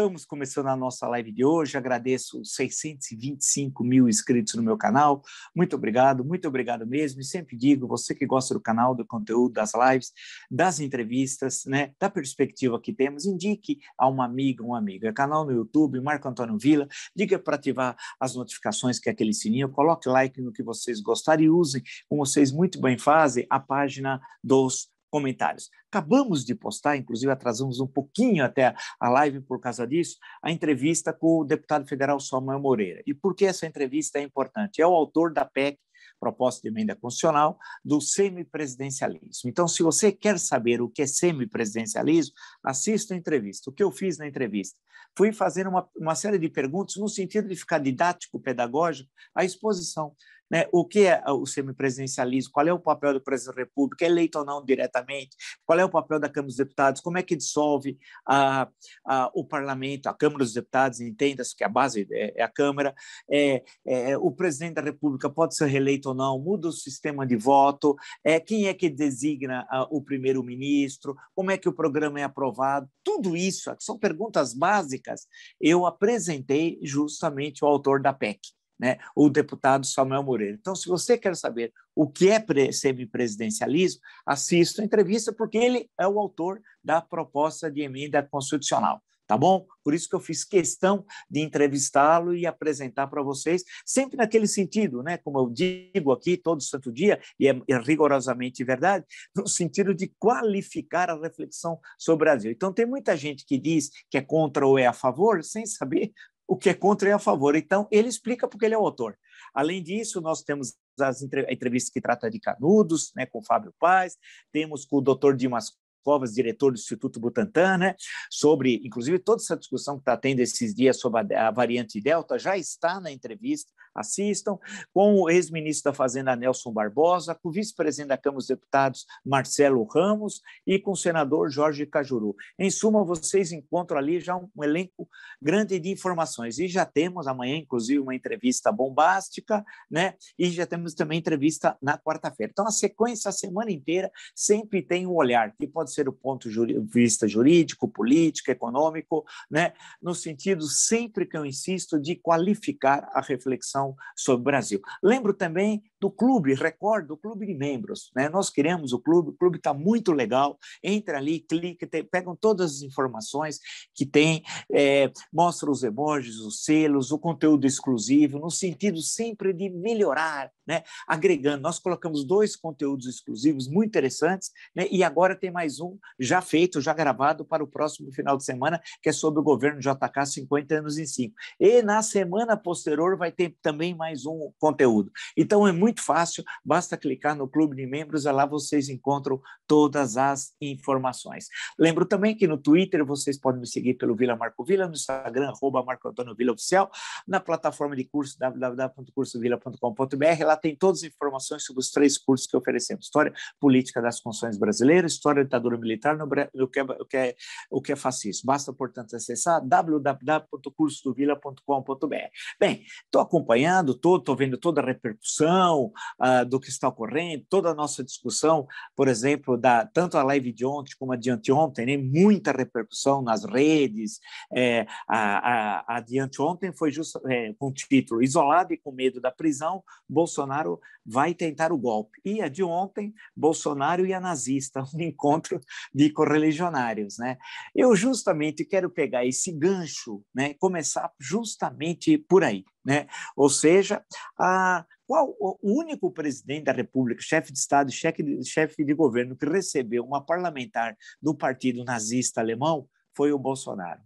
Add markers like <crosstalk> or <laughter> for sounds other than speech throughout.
Estamos começando a nossa live de hoje. Agradeço os 625 mil inscritos no meu canal. Muito obrigado, muito obrigado mesmo. E sempre digo, você que gosta do canal, do conteúdo, das lives, das entrevistas, né, da perspectiva que temos, indique a uma amiga, um amigo. É canal no YouTube, Marco Antônio Vila. Diga para ativar as notificações, que é aquele sininho. Coloque like no que vocês gostarem e usem, como vocês muito bem fazem, a página dos comentários. Acabamos de postar, inclusive atrasamos um pouquinho até a live por causa disso, a entrevista com o deputado federal Samuel Moreira. E por que essa entrevista é importante? É o autor da PEC, proposta de emenda constitucional, do semipresidencialismo. Então, se você quer saber o que é semipresidencialismo, assista a entrevista. O que eu fiz na entrevista? Fui fazer uma, uma série de perguntas no sentido de ficar didático, pedagógico, à exposição né? O que é o semipresidencialismo? Qual é o papel do presidente da República? É eleito ou não diretamente? Qual é o papel da Câmara dos Deputados? Como é que dissolve a, a, o parlamento, a Câmara dos Deputados? Entenda-se que a base é, é a Câmara. É, é, o presidente da República pode ser reeleito ou não? Muda o sistema de voto? É, quem é que designa a, o primeiro-ministro? Como é que o programa é aprovado? Tudo isso são perguntas básicas. Eu apresentei justamente o autor da PEC né? o deputado Samuel Moreira. Então, se você quer saber o que é semipresidencialismo, assista a entrevista, porque ele é o autor da proposta de emenda constitucional. Tá bom? Por isso que eu fiz questão de entrevistá-lo e apresentar para vocês, sempre naquele sentido, né? como eu digo aqui todo santo dia, e é, é rigorosamente verdade, no sentido de qualificar a reflexão sobre o Brasil. Então, tem muita gente que diz que é contra ou é a favor, sem saber o que é contra e a favor. Então, ele explica porque ele é o autor. Além disso, nós temos as entrevistas que trata de Canudos, né, com Fábio Paz, temos com o Dr. Dimas Covas, diretor do Instituto Butantan, né, sobre, inclusive, toda essa discussão que está tendo esses dias sobre a, a variante Delta, já está na entrevista, assistam, com o ex-ministro da Fazenda Nelson Barbosa, com o vice-presidente da Câmara dos Deputados Marcelo Ramos e com o senador Jorge Cajuru. Em suma, vocês encontram ali já um elenco grande de informações e já temos amanhã, inclusive, uma entrevista bombástica, né? E já temos também entrevista na quarta-feira. Então, a sequência, a semana inteira, sempre tem um olhar que pode ser ser o ponto de vista jurídico, político, econômico, né? no sentido, sempre que eu insisto, de qualificar a reflexão sobre o Brasil. Lembro também do clube, recordo, do clube de membros. Né? Nós queremos o clube, o clube está muito legal. Entra ali, clica, pegam todas as informações que tem, é, mostra os emojis, os selos, o conteúdo exclusivo, no sentido sempre de melhorar, né? agregando. Nós colocamos dois conteúdos exclusivos muito interessantes né? e agora tem mais um já feito, já gravado para o próximo final de semana, que é sobre o governo JK 50 anos em 5. E na semana posterior vai ter também mais um conteúdo. Então é muito fácil, basta clicar no clube de membros, lá vocês encontram todas as informações. Lembro também que no Twitter vocês podem me seguir pelo Vila Marco Vila, no Instagram, arroba Marco Antônio Vila Oficial, na plataforma de curso www.cursovila.com.br, lá tem todas as informações sobre os três cursos que oferecemos, História Política das Constituições Brasileiras, História da ditadura militar no, é o, que é, o, que é, o que é fascismo. Basta, portanto, acessar www.cursodovila.com.br. Bem, estou acompanhando, estou vendo toda a repercussão uh, do que está ocorrendo, toda a nossa discussão, por exemplo, da, tanto a live de ontem como a de anteontem, né? muita repercussão nas redes. É, a, a, a de anteontem foi justa, é, com o título Isolado e com medo da prisão, Bolsonaro vai tentar o golpe. E a de ontem, Bolsonaro e a nazista, <laughs> um encontro <laughs> de correligionários, né? Eu justamente quero pegar esse gancho, né? Começar justamente por aí, né? Ou seja, a qual o único presidente da República, chefe de Estado, chefe de, chefe de governo que recebeu uma parlamentar do partido nazista alemão foi o Bolsonaro.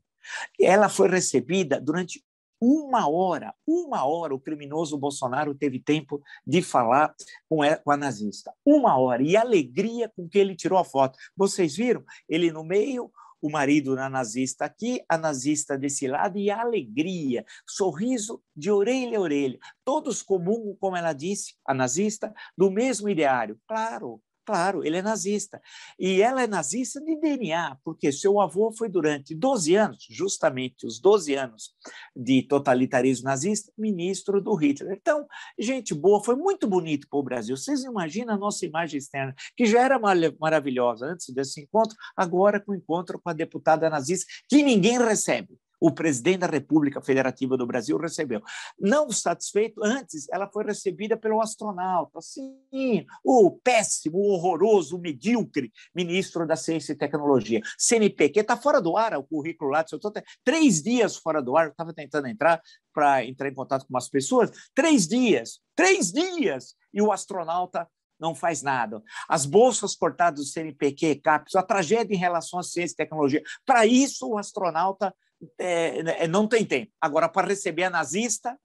Ela foi recebida durante uma hora, uma hora o criminoso Bolsonaro teve tempo de falar com é, a nazista. Uma hora. E a alegria com que ele tirou a foto. Vocês viram? Ele no meio, o marido na nazista aqui, a nazista desse lado, e a alegria, sorriso de orelha a orelha. Todos comungam, como ela disse, a nazista, do mesmo ideário. Claro, Claro, ele é nazista. E ela é nazista de DNA, porque seu avô foi durante 12 anos, justamente os 12 anos de totalitarismo nazista, ministro do Hitler. Então, gente boa, foi muito bonito para o Brasil. Vocês imaginam a nossa imagem externa, que já era maravilhosa antes desse encontro, agora com o encontro com a deputada nazista, que ninguém recebe o presidente da República Federativa do Brasil recebeu. Não satisfeito, antes ela foi recebida pelo astronauta, sim, o péssimo, o horroroso, o medíocre ministro da Ciência e Tecnologia. CNPq está fora do ar, o currículo lá, eu estou três dias fora do ar, estava tentando entrar para entrar em contato com umas pessoas, três dias, três dias, e o astronauta não faz nada. As bolsas cortadas do CNPq, CAPES, a tragédia em relação à ciência e tecnologia. Para isso, o astronauta é, é, não tem tempo. Agora, para receber a nazista,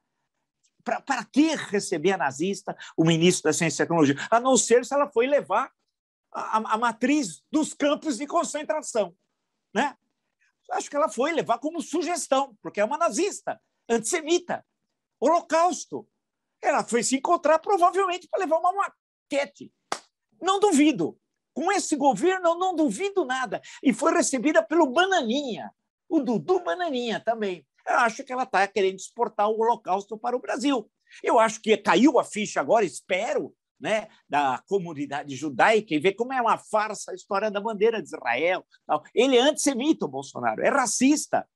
para que receber a nazista, o ministro da Ciência e Tecnologia? A não ser se ela foi levar a, a matriz dos campos de concentração. Né? Acho que ela foi levar como sugestão, porque é uma nazista, antissemita, holocausto. Ela foi se encontrar provavelmente para levar uma maquete. Não duvido. Com esse governo, eu não duvido nada. E foi recebida pelo Bananinha o Dudu Bananinha também. Eu acho que ela está querendo exportar o Holocausto para o Brasil. Eu acho que caiu a ficha agora, espero, né, da comunidade judaica e ver como é uma farsa a história da bandeira de Israel. Ele é antissemita, o Bolsonaro, é racista,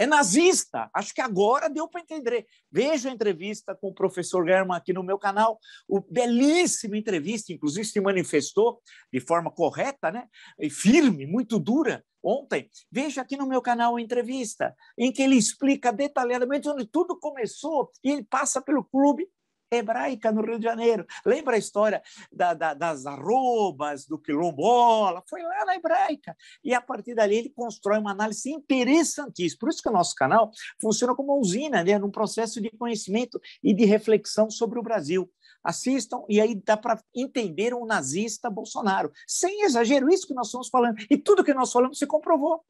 é nazista. Acho que agora deu para entender. Veja a entrevista com o professor Germán aqui no meu canal, o belíssima entrevista, inclusive se manifestou de forma correta, né? E firme, muito dura ontem. Veja aqui no meu canal a entrevista em que ele explica detalhadamente onde tudo começou e ele passa pelo clube hebraica no Rio de Janeiro. Lembra a história da, da, das arrobas, do quilombola? Foi lá na hebraica. E a partir dali ele constrói uma análise interessantíssima. Por isso que o nosso canal funciona como uma usina, né? num processo de conhecimento e de reflexão sobre o Brasil. Assistam e aí dá para entender o nazista Bolsonaro. Sem exagero, isso que nós estamos falando. E tudo que nós falamos se comprovou.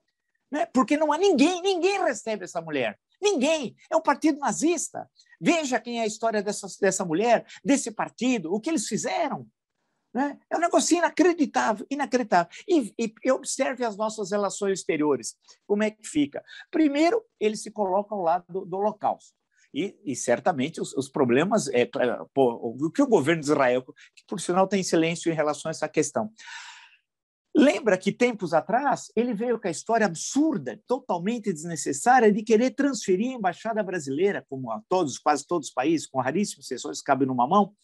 Né? Porque não há ninguém, ninguém recebe essa mulher. Ninguém. É um partido nazista. Veja quem é a história dessa, dessa mulher, desse partido, o que eles fizeram. Né? É um negócio inacreditável, inacreditável. E, e observe as nossas relações exteriores, como é que fica. Primeiro, ele se coloca ao lado do, do Holocausto. E, e, certamente os, os problemas, é, pô, o que o governo de Israel, que por sinal tem silêncio em relação a essa questão. Lembra que tempos atrás ele veio com a história absurda, totalmente desnecessária, de querer transferir a embaixada brasileira, como a todos, quase todos os países, com raríssimas exceções, cabe numa mão,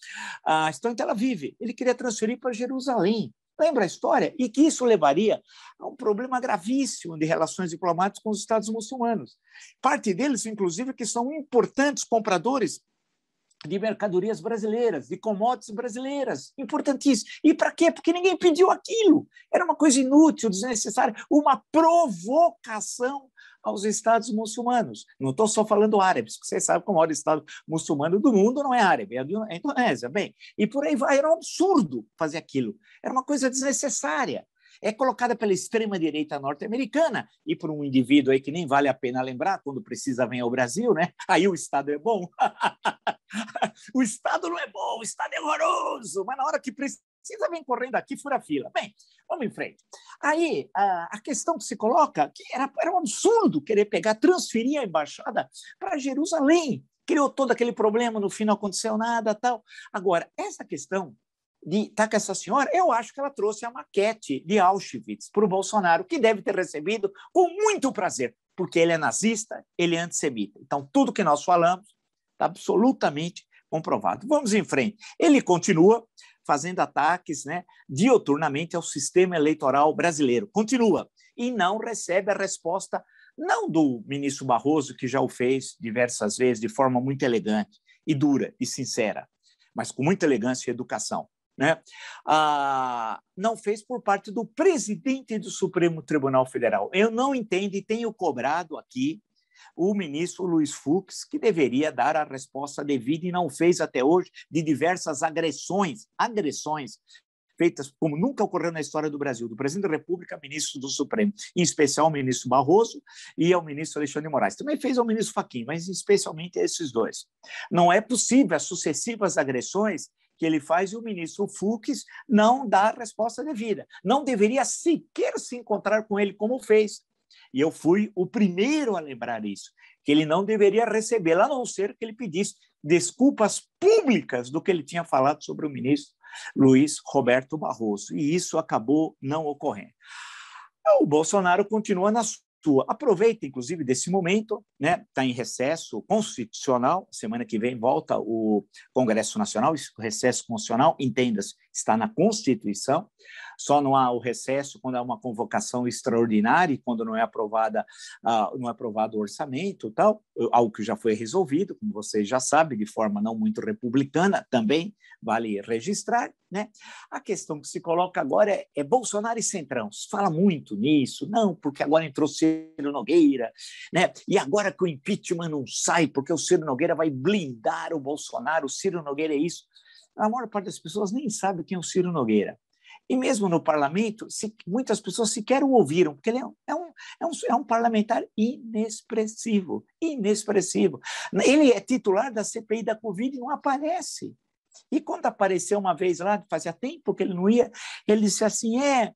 a história em Tel Aviv. Ele queria transferir para Jerusalém. Lembra a história? E que isso levaria a um problema gravíssimo de relações diplomáticas com os Estados muçulmanos. Parte deles, inclusive, que são importantes compradores de mercadorias brasileiras, de commodities brasileiras, importantíssimo. E para quê? Porque ninguém pediu aquilo. Era uma coisa inútil, desnecessária, uma provocação aos estados muçulmanos. Não estou só falando árabes, porque vocês sabem que o maior estado muçulmano do mundo não é árabe, é, é a Indonésia. Bem, e por aí vai, era um absurdo fazer aquilo. Era uma coisa desnecessária. É colocada pela extrema-direita norte-americana e por um indivíduo aí que nem vale a pena lembrar, quando precisa vem ao Brasil, né? Aí o Estado é bom. <laughs> <laughs> o Estado não é bom, o Estado é horroroso, mas na hora que precisa vem correndo aqui, fura a fila. Bem, vamos em frente. Aí, a, a questão que se coloca, que era, era um absurdo querer pegar, transferir a embaixada para Jerusalém. Criou todo aquele problema, no fim não aconteceu nada tal. Agora, essa questão de estar tá com essa senhora, eu acho que ela trouxe a maquete de Auschwitz para o Bolsonaro, que deve ter recebido com muito prazer, porque ele é nazista, ele é antissemita. Então, tudo que nós falamos Está absolutamente comprovado. Vamos em frente. Ele continua fazendo ataques né, dioturnamente ao sistema eleitoral brasileiro. Continua. E não recebe a resposta, não do ministro Barroso, que já o fez diversas vezes de forma muito elegante e dura e sincera, mas com muita elegância e educação. Né? Ah, não fez por parte do presidente do Supremo Tribunal Federal. Eu não entendo e tenho cobrado aqui o ministro Luiz Fux, que deveria dar a resposta devida e não fez até hoje de diversas agressões, agressões feitas como nunca ocorreu na história do Brasil, do presidente da República, ministro do Supremo, em especial ao ministro Barroso e ao ministro Alexandre Moraes. Também fez ao ministro Fachin, mas especialmente a esses dois. Não é possível as sucessivas agressões que ele faz e o ministro Fux não dá a resposta devida. Não deveria sequer se encontrar com ele como fez. E eu fui o primeiro a lembrar isso, que ele não deveria recebê-la, a não ser que ele pedisse desculpas públicas do que ele tinha falado sobre o ministro Luiz Roberto Barroso. E isso acabou não ocorrendo. O Bolsonaro continua na atua. Aproveita, inclusive, desse momento, né? Está em recesso constitucional. Semana que vem volta o Congresso Nacional, o recesso constitucional, entenda-se, está na Constituição. Só não há o recesso quando há uma convocação extraordinária e quando não é aprovada, uh, não é aprovado o orçamento, tal, algo que já foi resolvido, como vocês já sabem, de forma não muito republicana, também vale registrar, né? A questão que se coloca agora é, é Bolsonaro e Centrão. Se fala muito nisso, não, porque agora entrou Ciro Nogueira, né? E agora que o impeachment não sai, porque o Ciro Nogueira vai blindar o Bolsonaro, o Ciro Nogueira é isso. A maior parte das pessoas nem sabe quem é o Ciro Nogueira. E mesmo no parlamento, se, muitas pessoas sequer o ouviram, porque ele é um, é, um, é, um, é um parlamentar inexpressivo, inexpressivo. Ele é titular da CPI da Covid e não aparece. E quando apareceu uma vez lá, fazia tempo que ele não ia, ele disse assim: é,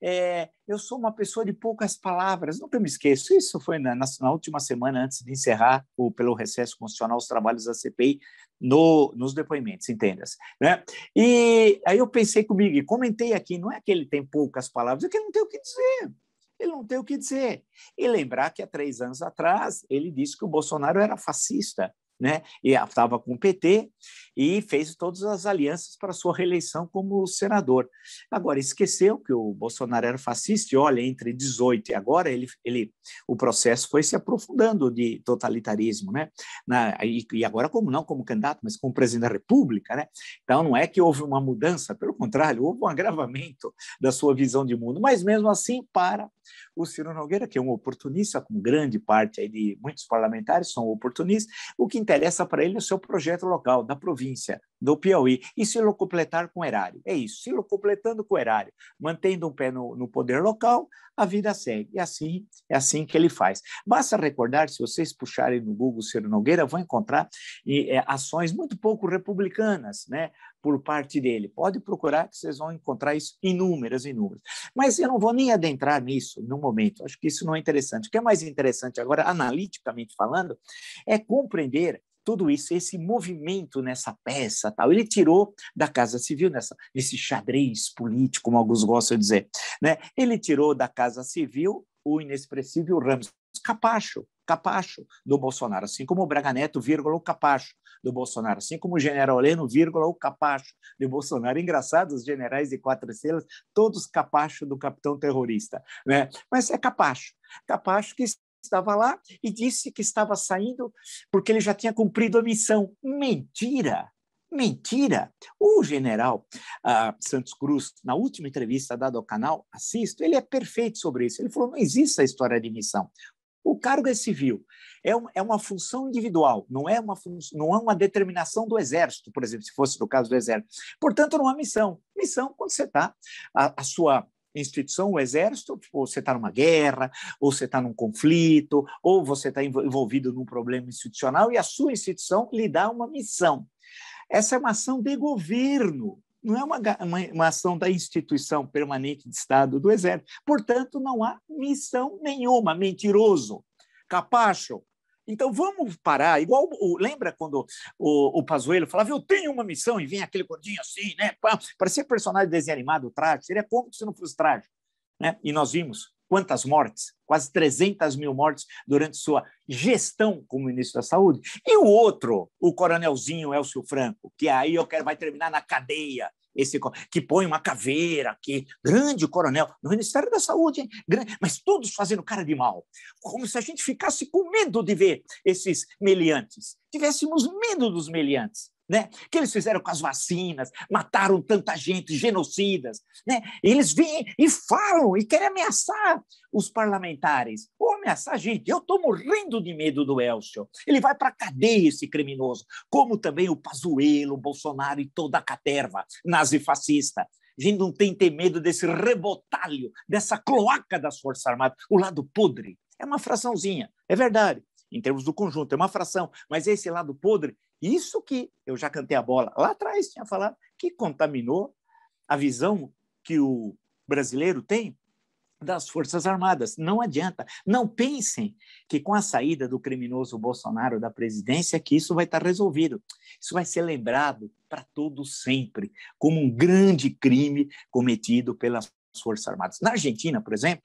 é, eu sou uma pessoa de poucas palavras, nunca me esqueço. Isso foi na, na, na última semana, antes de encerrar o, pelo recesso constitucional os trabalhos da CPI, no, nos depoimentos, entenda-se. Né? E aí eu pensei comigo e comentei aqui: não é que ele tem poucas palavras, é que ele não tem o que dizer. Ele não tem o que dizer. E lembrar que há três anos atrás ele disse que o Bolsonaro era fascista né? E estava com o PT e fez todas as alianças para sua reeleição como senador. Agora esqueceu que o Bolsonaro era fascista. E olha, entre 18 e agora ele, ele o processo foi se aprofundando de totalitarismo, né? Na, e, e, agora como não como candidato, mas como presidente da República, né? Então não é que houve uma mudança, pelo contrário, houve um agravamento da sua visão de mundo. Mas mesmo assim, para o Ciro Nogueira, que é um oportunista, com grande parte aí de muitos parlamentares são oportunistas, o que interessa para ele o seu projeto local, da província do Piauí. E se completar com o erário. É isso, se completando com o erário, mantendo um pé no, no, poder local, a vida segue. E é assim, é assim que ele faz. Basta recordar, se vocês puxarem no Google Ciro Nogueira, vão encontrar e, é, ações muito pouco republicanas, né? Por parte dele. Pode procurar que vocês vão encontrar isso inúmeras, inúmeras. Mas eu não vou nem adentrar nisso no momento. Acho que isso não é interessante. O que é mais interessante agora, analiticamente falando, é compreender tudo isso, esse movimento nessa peça, tal, ele tirou da Casa Civil nessa esse xadrez político, como alguns gostam de dizer, né? Ele tirou da Casa Civil o inexpressível Ramos Capacho, Capacho do Bolsonaro, assim como o Braga Neto, vírgula, o Capacho do Bolsonaro, assim como o General Leno, vírgula, o Capacho do Bolsonaro. Engraçado, os generais de quatro estrelas, todos Capacho do capitão terrorista, né? Mas é Capacho, Capacho que estava lá e disse que estava saindo porque ele já tinha cumprido a missão. Mentira! Mentira! O general uh, Santos Cruz, na última entrevista dada ao canal Assisto, ele é perfeito sobre isso. Ele falou: não existe a história de missão. O cargo é civil, é, um, é uma função individual, não é uma, não é uma determinação do exército, por exemplo, se fosse no caso do exército. Portanto, não há missão. Missão, quando você está, a, a sua instituição, o exército, ou você está numa guerra, ou você está num conflito, ou você está envolvido num problema institucional e a sua instituição lhe dá uma missão. Essa é uma ação de governo, não é uma, uma, uma, ação da instituição permanente de Estado do Exército. Portanto, não há missão nenhuma, mentiroso. Capacho, então vamos parar, igual lembra quando o, o Pazuello falava, eu tenho uma missão e vem aquele gordinho assim, né? Parecia personagem desanimado, trágico, seria cômico se não fosse trágico. Né? E nós vimos quantas mortes, quase 300 mil mortes durante sua gestão como ministro da Saúde. E o outro, o coronelzinho Elcio Franco, que aí eu quero vai terminar na cadeia, esse que põe uma caveira aqui, grande coronel, no Ministério da Saúde, hein? Grande, mas todos fazendo cara de mal, como se a gente ficasse com medo de ver esses meliantes, tivéssemos medo dos meliantes né? Que eles fizeram com as vacinas, mataram tanta gente, genocidas, né? Eles vêm e falam e querem ameaçar os parlamentares. Ou ameaçar gente. Eu estou morrendo de medo do Elcio. Ele vai para cadeia esse criminoso, como também o Pazuello, o Bolsonaro e toda a caterva nazifascista. A gente não tem que ter medo desse rebotalho, dessa cloaca das Forças Armadas, o lado podre. É uma fraçãozinha, é verdade em termos do conjunto, é uma fração, mas é esse lado podre, isso que eu já cantei a bola lá atrás, tinha falado, que contaminou a visão que o brasileiro tem das Forças Armadas. Não adianta. Não pensem que com a saída do criminoso Bolsonaro da presidência que isso vai estar resolvido. Isso vai ser lembrado para todo sempre como um grande crime cometido pelas Forças Armadas. Na Argentina, por exemplo,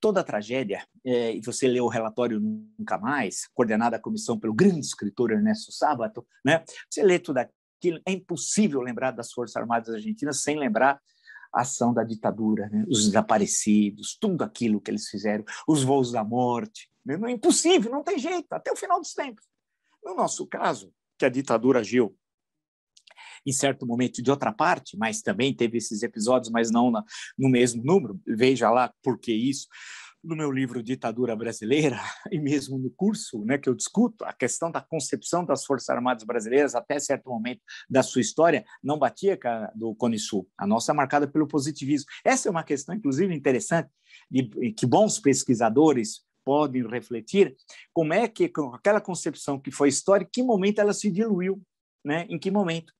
Toda a tragédia, é, e você lê o relatório Nunca Mais, coordenada a comissão pelo grande escritor Ernesto Sábato, né? você lê tudo aquilo, é impossível lembrar das Forças Armadas Argentinas sem lembrar a ação da ditadura, né? os desaparecidos, tudo aquilo que eles fizeram, os voos da morte. Né? É impossível, não tem jeito, até o final dos tempos. No nosso caso, que a ditadura agiu em certo momento de outra parte, mas também teve esses episódios, mas não na, no mesmo número. Veja lá por que isso no meu livro Ditadura Brasileira <laughs> e mesmo no curso né, que eu discuto, a questão da concepção das Forças Armadas Brasileiras até certo momento da sua história não batia com a do Cone Sul. A nossa é marcada pelo positivismo. Essa é uma questão, inclusive, interessante e que bons pesquisadores podem refletir como é que com aquela concepção que foi histórica, que momento ela se diluiu, né? em que momento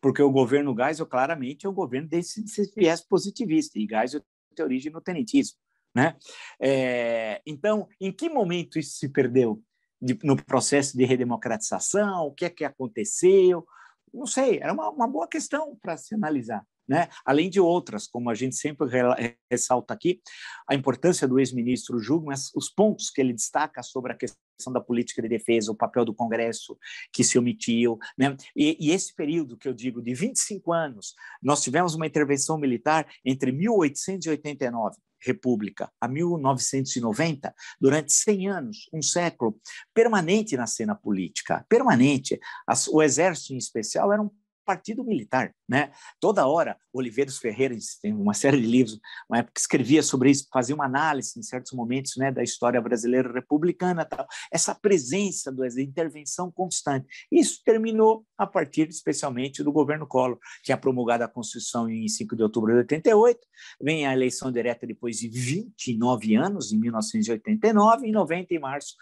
porque o governo Geisel claramente é o governo desse, desse viés positivista, e Geisel tem origem no tenentismo. Né? É, então, em que momento isso se perdeu de, no processo de redemocratização? O que é que aconteceu? Não sei, era uma, uma boa questão para se analisar né? além de outras, como a gente sempre ressalta aqui, a importância do ex-ministro Júlio, os pontos que ele destaca sobre a questão da política de defesa, o papel do Congresso que se omitiu, né? e, e, esse período que eu digo de 25 anos, nós tivemos uma intervenção militar entre 1889 República a 1990, durante 100 anos, um século, permanente na cena política, permanente. As, o Exército, em especial, era um partido militar, né? Toda hora, Oliveiros Ferreira tem uma série de livros, uma época escrevia sobre isso, fazia uma análise em certos momentos, né, da história brasileira republicana, tal. Essa presença do essa intervenção constante. Isso terminou a partir especialmente do governo Collor, que é promulgada a Constituição em 5 de outubro de 88, vem a eleição direta depois de 29 anos, em 1989, em 90 em março,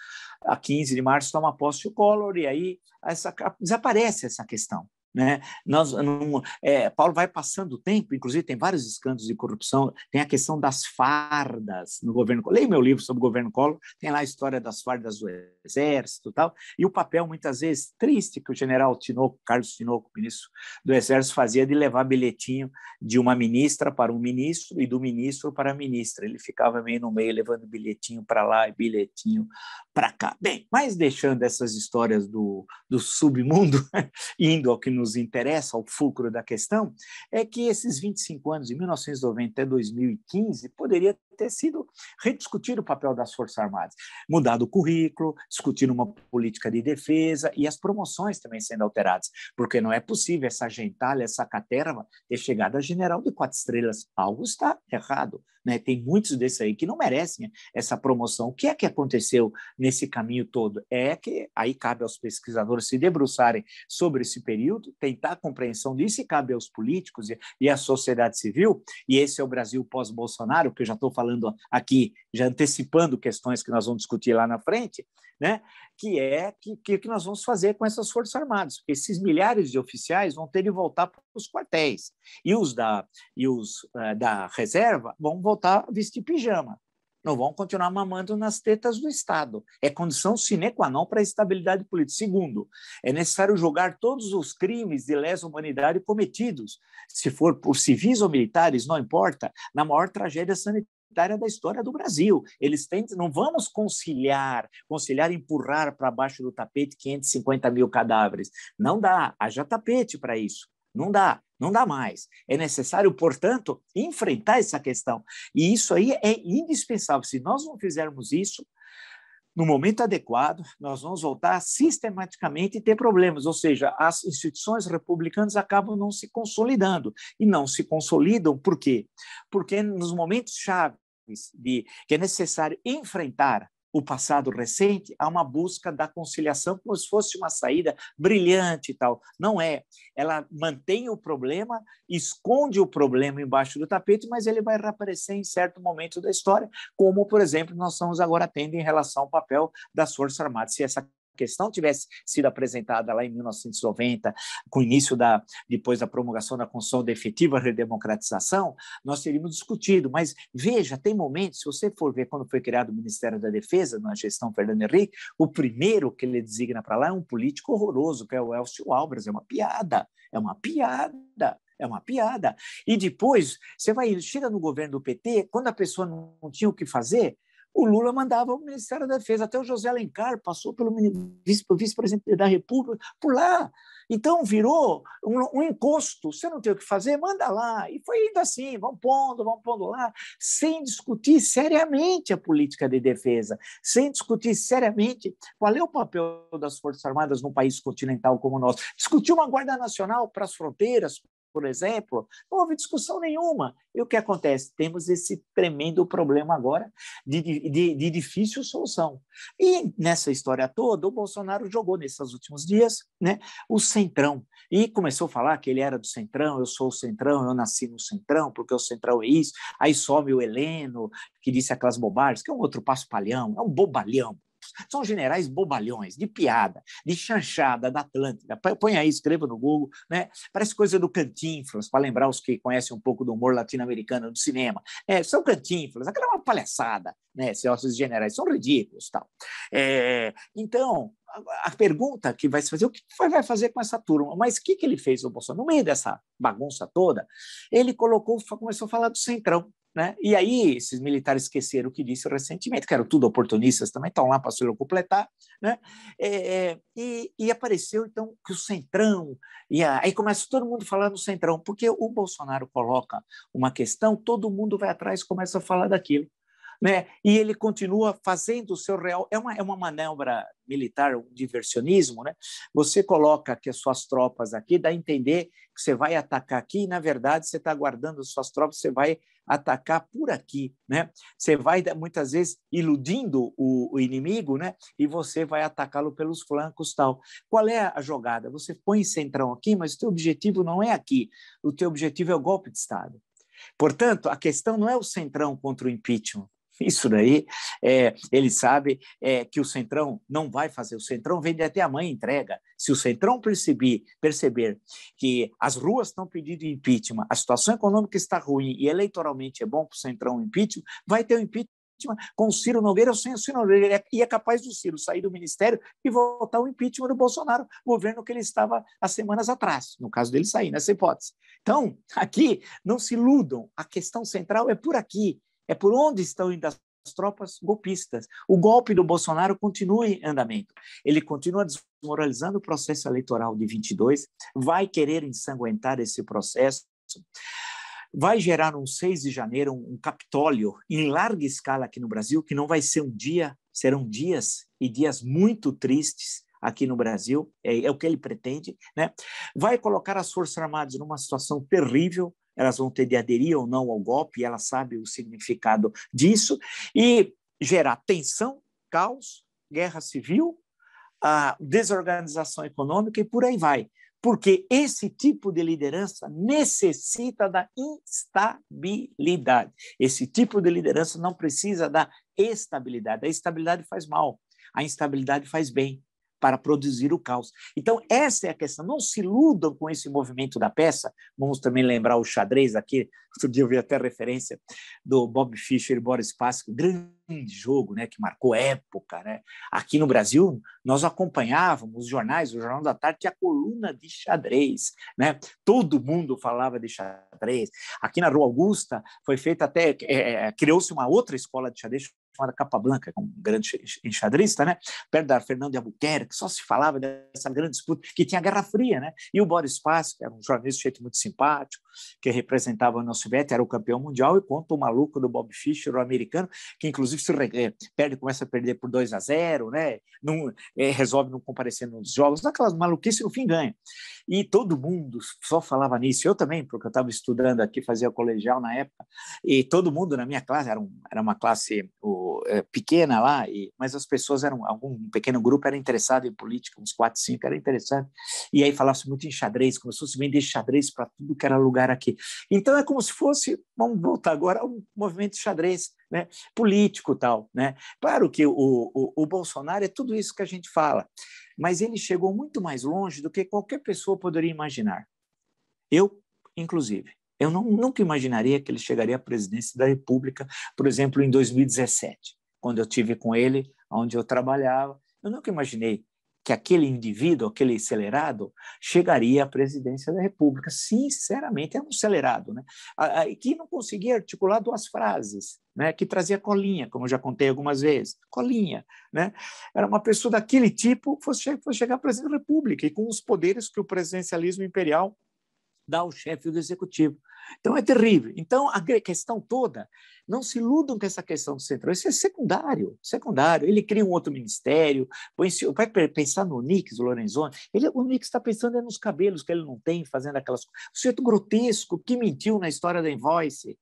a 15 de março toma posse o Collor e aí essa, desaparece essa questão. Né? Nós, não, é, Paulo vai passando o tempo, inclusive tem vários escândalos de corrupção, tem a questão das fardas no governo Collor. Leia meu livro sobre o governo Collor, tem lá a história das fardas do Exército e tal, e o papel muitas vezes triste que o general Tinoco, Carlos Tinoco, ministro do Exército, fazia de levar bilhetinho de uma ministra para um ministro e do ministro para a ministra. Ele ficava meio no meio, levando bilhetinho para lá e bilhetinho para cá. Bem, mas deixando essas histórias do, do submundo, <laughs> indo ao que nos interessa, o fulcro da questão, é que esses 25 anos, de 1990 até 2015, poderia ter sido rediscutido o papel das Forças Armadas, mudado o currículo, discutindo uma política de defesa e as promoções também sendo alteradas, porque não é possível essa gentalha, essa caterva ter chegado a general de quatro estrelas. Algo está errado. Né? Tem muitos desses aí que não merecem essa promoção. O que é que aconteceu nesse caminho todo? É que aí cabe aos pesquisadores se debruçarem sobre esse período, tentar a compreensão disso, e cabe aos políticos e, e à sociedade civil, e esse é o Brasil pós-Bolsonaro, que eu já estou falando falando aqui, já antecipando questões que nós vamos discutir lá na frente, né? que é o que, que nós vamos fazer com essas Forças Armadas, esses milhares de oficiais vão ter de voltar para os quartéis, e os, da, e os uh, da reserva vão voltar vestir pijama, não vão continuar mamando nas tetas do Estado. É condição sine qua non para a estabilidade política. Segundo, é necessário julgar todos os crimes de lesa humanidade cometidos, se for por civis ou militares, não importa, na maior tragédia sanitária autoritária da história do Brasil. Eles têm, não vamos conciliar, conciliar empurrar para baixo do tapete 550 mil cadáveres. Não dá, haja tapete para isso. Não dá, não dá mais. É necessário, portanto, enfrentar essa questão. E isso aí é indispensável. Se nós não fizermos isso, no momento adequado, nós vamos voltar a e ter problemas, ou seja, as instituições republicanas acabam não se consolidando. E não se consolidam por quê? Porque nos momentos chave de que é necessário enfrentar o passado recente a uma busca da conciliação como se fosse uma saída brilhante e tal. Não é. Ela mantém o problema, esconde o problema embaixo do tapete, mas ele vai reaparecer em certo momento da história, como, por exemplo, nós estamos agora tendo em relação ao papel das Forças Armadas, se essa questão tivesse sido apresentada lá em 1990, com o início da depois da promulgação da Constituição da efetiva redemocratização, nós teríamos discutido. Mas veja, tem momentos, se você for ver quando foi criado o Ministério da Defesa na gestão Fernando Henrique, o primeiro que ele designa para lá é um político horroroso, que é o Elcio Albras, é uma piada, é uma piada. É uma piada. E depois, você vai, chega no governo do PT, quando a pessoa não tinha o que fazer, o Lula mandava o Ministério da Defesa. Até o José Alencar passou pelo vice-presidente vice da República por lá. Então, virou um, um, encosto. Você não tem o que fazer? Manda lá. E foi indo assim, vão pondo, vão pondo lá, sem discutir seriamente a política de defesa, sem discutir seriamente qual é o papel das Forças Armadas num país continental como o nosso. Discutir uma Guarda Nacional para as fronteiras, por exemplo, não houve discussão nenhuma. E o que acontece? Temos esse tremendo problema agora de, de, de difícil solução. E nessa história toda, o Bolsonaro jogou nesses últimos dias né, o centrão. E começou a falar que ele era do centrão, eu sou o centrão, eu nasci no centrão, porque o centrão é isso. Aí some o Heleno, que disse aquelas bobagens, que é um outro passo palhão, é um bobalhão loucos. São generais bobalhões, de piada, de chanchada da Atlântida. Põe aí, escreva no Google. Né? Parece coisa do Cantinflas, para lembrar os que conhecem um pouco do humor latino-americano do cinema. É, são Cantinflas, aquela é uma palhaçada, né? esses generais são ridículos. tal. É, então, a pergunta que vai se fazer, o que vai fazer com essa turma? Mas o que, que ele fez, o Bolsonaro? No meio dessa bagunça toda, ele colocou, começou a falar do Centrão. Né? E aí, esses militares esqueceram o que disse recentemente, que eram tudo oportunistas também, estão lá para se completar, né? É, é, e, e, apareceu, então, que o Centrão, e aí começa todo mundo falando do Centrão, porque o Bolsonaro coloca uma questão, todo mundo vai atrás e começa a falar daquilo né? E ele continua fazendo o seu real. É uma, é uma manobra militar, um diversionismo, né? Você coloca que as suas tropas aqui, dá a entender que você vai atacar aqui, e na verdade você está guardando as suas tropas, você vai atacar por aqui, né? Você vai muitas vezes iludindo o, o inimigo, né? E você vai atacá-lo pelos flancos, tal. Qual é a jogada? Você põe centrão aqui, mas o teu objetivo não é aqui. O teu objetivo é o golpe de estado. Portanto, a questão não é o centrão contra o impeachment. Isso daí, é, ele sabe é, que o Centrão não vai fazer. O Centrão vende até a mãe entrega. Se o Centrão perceber, perceber que as ruas estão pedindo impeachment, a situação econômica está ruim e eleitoralmente é bom para o Centrão impeachment, vai ter o um impeachment com o Ciro Nogueira ou sem o Ciro Nogueira. É, e é capaz do Ciro sair do ministério e voltar o impeachment do Bolsonaro, governo que ele estava há semanas atrás, no caso dele sair, nessa hipótese. Então, aqui, não se iludam, a questão central é por aqui. É por onde estão indo as tropas golpistas. O golpe do Bolsonaro continua em andamento. Ele continua desmoralizando o processo eleitoral de 22, vai querer ensanguentar esse processo vai gerar um 6 de janeiro um, capitólio em larga escala aqui no Brasil, que não vai ser um dia, serão dias e dias muito tristes aqui no Brasil, é, é o que ele pretende, né? Vai colocar as Forças Armadas numa situação terrível, elas vão ter de aderir ou não ao golpe, ela sabe o significado disso, e gerar tensão, caos, guerra civil, a desorganização econômica e por aí vai. Porque esse tipo de liderança necessita da instabilidade. Esse tipo de liderança não precisa da estabilidade. A estabilidade faz mal, a instabilidade faz bem para produzir o caos. Então, essa é a questão. Não se iludam com esse movimento da peça. Vamos também lembrar o xadrez aqui. Outro dia eu vi até referência do Bob Fischer e Boris Pasco, grande jogo né, que marcou época. Né? Aqui no Brasil, nós acompanhávamos os jornais, o Jornal da Tarde, é a coluna de xadrez. Né? Todo mundo falava de xadrez. Aqui na Rua Augusta foi feita até... É, é criou-se uma outra escola de xadrez chamada Capablanca, é um grande enxadrista, né? perto da Fernanda de Albuquerque, só se falava dessa grande disputa, que tinha a Guerra Fria, né? e o Boris Paz, que era um jornalista jeito muito simpático, que representava a União Soviética, era o campeão mundial, e conta o maluco do Bob Fischer, o americano, que inclusive se é, perde, começa a perder por 2 a 0 né? Não, é, resolve não comparecer nos jogos, aquelas maluquices no fim ganha. E todo mundo só falava nisso, eu também, porque eu estava estudando aqui, fazia colegial na época, e todo mundo na minha classe, era, um, era uma classe... O, é, pequena lá, e, mas as pessoas eram, algum um pequeno grupo era interessado em política, uns quatro, cinco, era interessante, e aí falava-se muito em xadrez, começou a se vender xadrez para tudo que era lugar aqui. Então é como se fosse, vamos voltar agora, um movimento de xadrez né, político tal. Né? Claro que o, o, o Bolsonaro é tudo isso que a gente fala, mas ele chegou muito mais longe do que qualquer pessoa poderia imaginar. Eu, inclusive. Eu não, nunca imaginaria que ele chegaria à presidência da República, por exemplo, em 2017, quando eu tive com ele, onde eu trabalhava. Eu nunca imaginei que aquele indivíduo, aquele acelerado, chegaria à presidência da República. Sinceramente, era um acelerado, né? E que não conseguia articular duas frases, né? Que trazia colinha, como eu já contei algumas vezes, colinha, né? Era uma pessoa daquele tipo que fosse chegar à presidência da República e com os poderes que o presidencialismo imperial dá o chefe do executivo. Então é terrível. Então a questão toda, não se iludam com essa questão do central, isso é secundário, secundário. Ele cria um outro ministério, vai pensar no Nix, o Lorenzoni, ele, o Nix está pensando é nos cabelos que ele não tem, fazendo aquelas coisas. Um grotesco que mentiu na história da Invoice,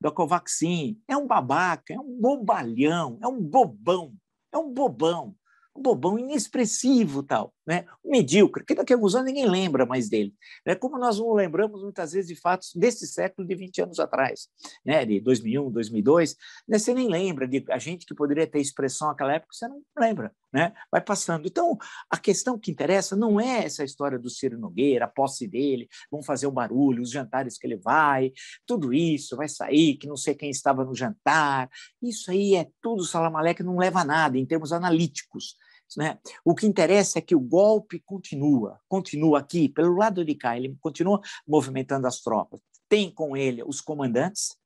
da Covaxin, é um babaca, é um bobalhão, é um bobão, é um bobão, um bobão inexpressivo tal né? medíocre, que daqui a alguns anos ninguém lembra mais dele. Né? Como nós não lembramos muitas vezes de fatos desse século de 20 anos atrás, né? de 2001, 2002, né? você nem lembra de a gente que poderia ter expressão naquela época, você não lembra, né? vai passando. Então, a questão que interessa não é essa história do Ciro Nogueira, a posse dele, vão fazer o um barulho, os jantares que ele vai, tudo isso, vai sair, que não sei quem estava no jantar, isso aí é tudo salamaleque, não leva a nada em termos analíticos. Né? O que interessa é que o golpe continua, continua aqui, pelo lado de cá, ele continua movimentando as tropas. Tem com ele os comandantes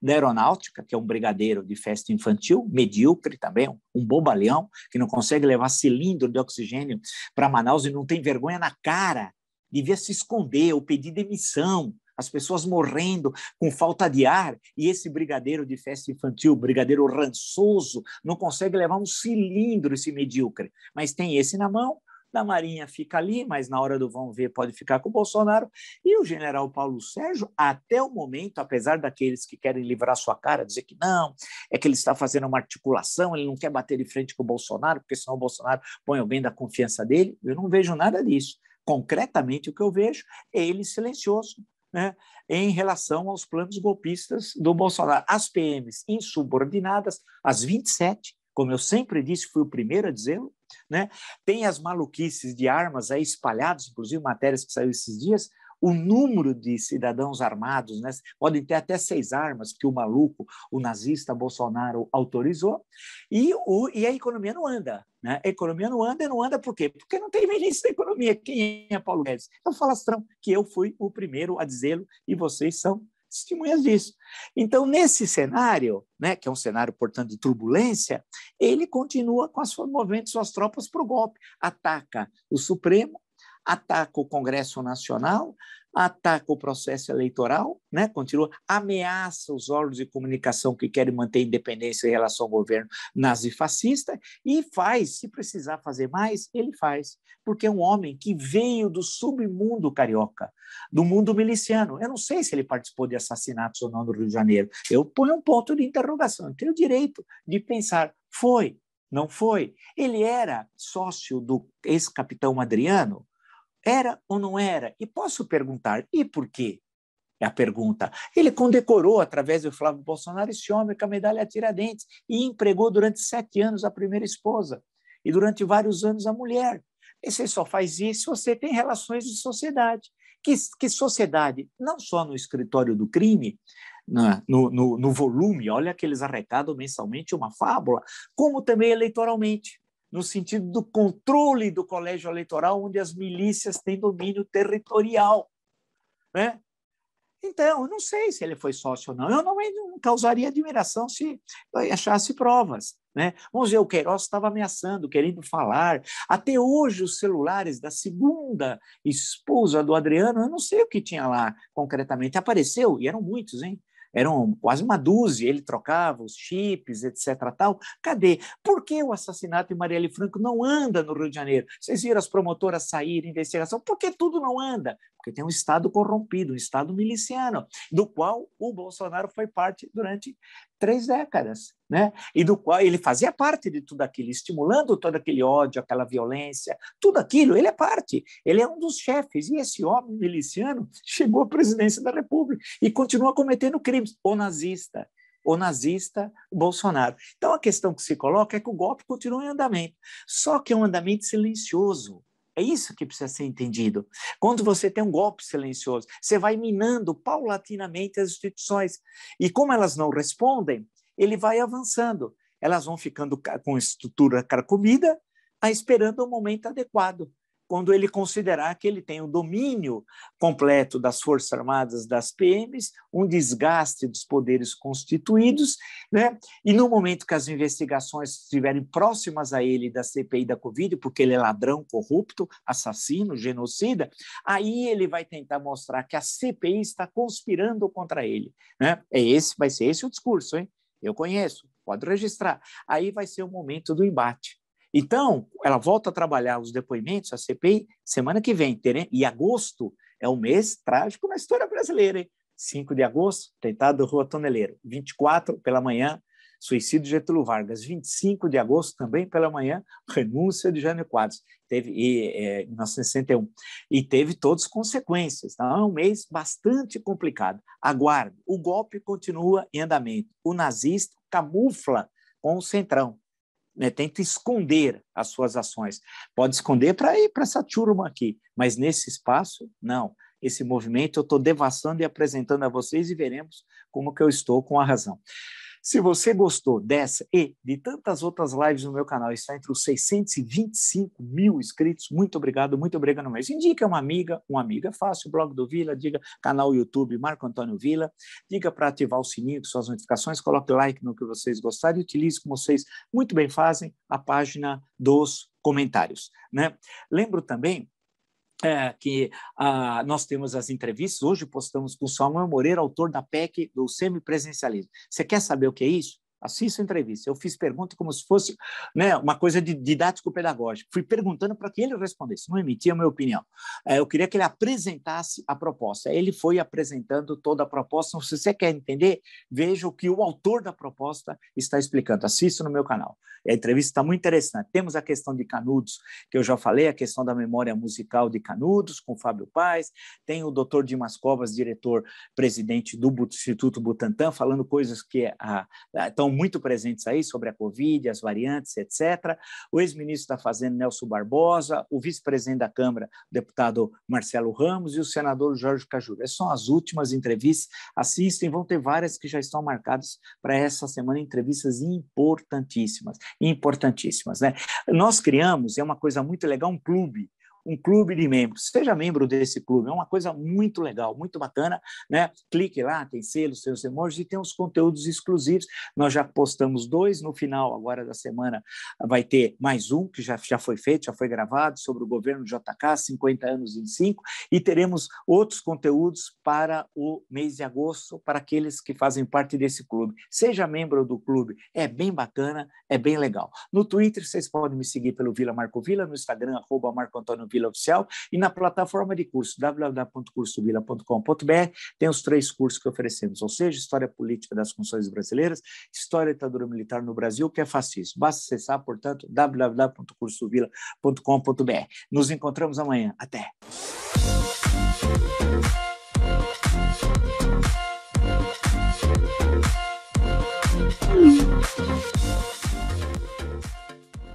da aeronáutica, que é um brigadeiro de festa infantil, medíocre também, um bobalhão, que não consegue levar cilindro de oxigênio para Manaus e não tem vergonha na cara, devia se esconder ou pedir demissão as pessoas morrendo com falta de ar, e esse brigadeiro de festa infantil, brigadeiro rançoso, não consegue levar um cilindro esse medíocre. Mas tem esse na mão, da Marinha fica ali, mas na hora do vão ver pode ficar com o Bolsonaro, e o general Paulo Sérgio, até o momento, apesar daqueles que querem livrar sua cara, dizer que não, é que ele está fazendo uma articulação, ele não quer bater de frente com o Bolsonaro, porque senão o Bolsonaro põe bem da confiança dele, eu não vejo nada disso concretamente o que eu vejo é ele silencioso, né, em relação aos planos golpistas do Bolsonaro. As PMs insubordinadas, as 27, como eu sempre disse, fui o primeiro a dizê-lo, né? tem as maluquices de armas aí espalhadas, inclusive matérias que saíram esses dias, o número de cidadãos armados, né? podem ter até seis armas que o maluco, o nazista Bolsonaro autorizou, e, o, e a economia não anda. Né? A economia não anda e não anda por quê? Porque não tem ministro da economia. Quem é Paulo Guedes? então o falastrão, que eu fui o primeiro a dizê-lo e vocês são testemunhas disso. Então, nesse cenário, né, que é um cenário, portanto, de turbulência, ele continua com as, movendo suas tropas para o golpe, ataca o Supremo, ataca o Congresso Nacional, ataca o processo eleitoral, né? continua, ameaça os órgãos de comunicação que querem manter independência em relação ao governo nazifascista e faz, se precisar fazer mais, ele faz, porque é um homem que veio do submundo carioca, do mundo miliciano. Eu não sei se ele participou de assassinatos ou não no Rio de Janeiro. Eu ponho um ponto de interrogação, eu tenho o direito de pensar, foi, não foi? Ele era sócio do ex-capitão Adriano, era ou não era? E posso perguntar, e por quê? É a pergunta. Ele condecorou, através do Flávio Bolsonaro, esse homem com a medalha Tiradentes e empregou durante sete anos a primeira esposa e durante vários anos a mulher. E você só faz isso se você tem relações de sociedade. Que, que sociedade? Não só no escritório do crime, no, no, no volume, olha que eles arrecadam mensalmente uma fábula, como também eleitoralmente no sentido do controle do colégio eleitoral, onde as milícias têm domínio territorial. Né? Então, eu não sei se ele foi sócio ou não. Eu não, não causaria admiração se achasse provas. Né? Vamos dizer, o Queiroz estava ameaçando, querendo falar. Até hoje, os celulares da segunda esposa do Adriano, eu não sei o que tinha lá concretamente. Apareceu, e eram muitos, hein? eram quase uma dúzia, ele trocava os chips, etc. Tal. Cadê? Por que o assassinato de Marielle Franco não anda no Rio de Janeiro? Vocês viram as promotoras saírem, investigação, por que tudo não anda? porque tem um Estado corrompido, um Estado miliciano, do qual o Bolsonaro foi parte durante três décadas, né? E do qual ele fazia parte de tudo aquilo, estimulando todo aquele ódio, aquela violência, tudo aquilo, ele é parte, ele é um dos chefes. E esse homem miliciano chegou à presidência da República e continua cometendo crimes, O nazista, o nazista Bolsonaro. Então, a questão que se coloca é que o golpe continua em andamento, só que é um andamento silencioso. É isso que precisa ser entendido. Quando você tem um golpe silencioso, você vai minando paulatinamente as instituições. E como elas não respondem, ele vai avançando. Elas vão ficando com estrutura carcomida, esperando o momento adequado quando ele considerar que ele tem o domínio completo das Forças Armadas, das PMs, um desgaste dos poderes constituídos, né? e no momento que as investigações estiverem próximas a ele da CPI da Covid, porque ele é ladrão, corrupto, assassino, genocida, aí ele vai tentar mostrar que a CPI está conspirando contra ele. Né? É esse, vai ser esse o discurso, hein? Eu conheço, pode registrar. Aí vai ser o momento do embate. Então, ela volta a trabalhar os depoimentos, a CPI, semana que vem. Terem, e agosto é um mês trágico na história brasileira. Hein? 5 de agosto, tentado Rua Toneleiro. 24 pela manhã, suicídio de Getúlio Vargas. 25 de agosto, também pela manhã, renúncia de Jânio Quadros. Teve, e, é, 1961. E teve todas as consequências. Então, é um mês bastante complicado. Aguarde. O golpe continua em andamento. O nazista camufla com o centrão né? tenta esconder as suas ações. Pode esconder para ir para essa turma aqui, mas nesse espaço, não. Esse movimento eu estou devastando e apresentando a vocês e veremos como que eu estou com a razão. Se você gostou dessa e de tantas outras lives no meu canal, está entre os 625 mil inscritos, muito obrigado, muito obrigado mesmo. Indica uma amiga, uma amiga, fácil, blog do Vila, diga canal YouTube Marco Antônio Vila, diga para ativar o sininho com suas notificações, coloque like no que vocês gostarem e utilize, como vocês muito bem fazem, a página dos comentários. Né? Lembro também é, que ah, nós temos as entrevistas. Hoje postamos com Samuel Moreira, autor da PEC do semipresencialismo. Você quer saber o que é isso? Assista a entrevista. Eu fiz pergunta como se fosse né, uma coisa de didático-pedagógica. Fui perguntando para que ele respondesse, não emitia a minha opinião. É, eu queria que ele apresentasse a proposta. Ele foi apresentando toda a proposta. Se você quer entender, veja o que o autor da proposta está explicando. Assista no meu canal. E a entrevista está muito interessante. Temos a questão de Canudos, que eu já falei, a questão da memória musical de Canudos, com Fábio Paz. Tem o doutor Dimas Covas, diretor-presidente do Instituto Butantan, falando coisas que é ah, estão muito presentes aí sobre a Covid, as variantes, etc. O ex-ministro da Fazenda, Nelson Barbosa, o vice-presidente da Câmara, o deputado Marcelo Ramos e o senador Jorge Cajuru. Essas são as últimas entrevistas. Assistem, vão ter várias que já estão marcadas para essa semana, entrevistas importantíssimas importantíssimas. Né? Nós criamos, é uma coisa muito legal, um clube um clube de membros. Seja membro desse clube, é uma coisa muito legal, muito bacana. Né? Clique lá, tem selos, seus emojis e tem os conteúdos exclusivos. Nós já postamos dois, no final agora da semana vai ter mais um, que já, já foi feito, já foi gravado, sobre o governo JK, 50 anos em 5, e teremos outros conteúdos para o mês de agosto, para aqueles que fazem parte desse clube. Seja membro do clube, é bem bacana, é bem legal. No Twitter, vocês podem me seguir pelo Vila Marco Vila, no Instagram, arroba Marco Antônio Vila, Vila Oficial e na plataforma de curso www.cursovila.com.br tem os três cursos que oferecemos, ou seja, História Política das Funções Brasileiras, História da Ditadura Militar no Brasil, que é fascismo. Basta acessar, portanto, www.cursovila.com.br. Nos encontramos amanhã. Até!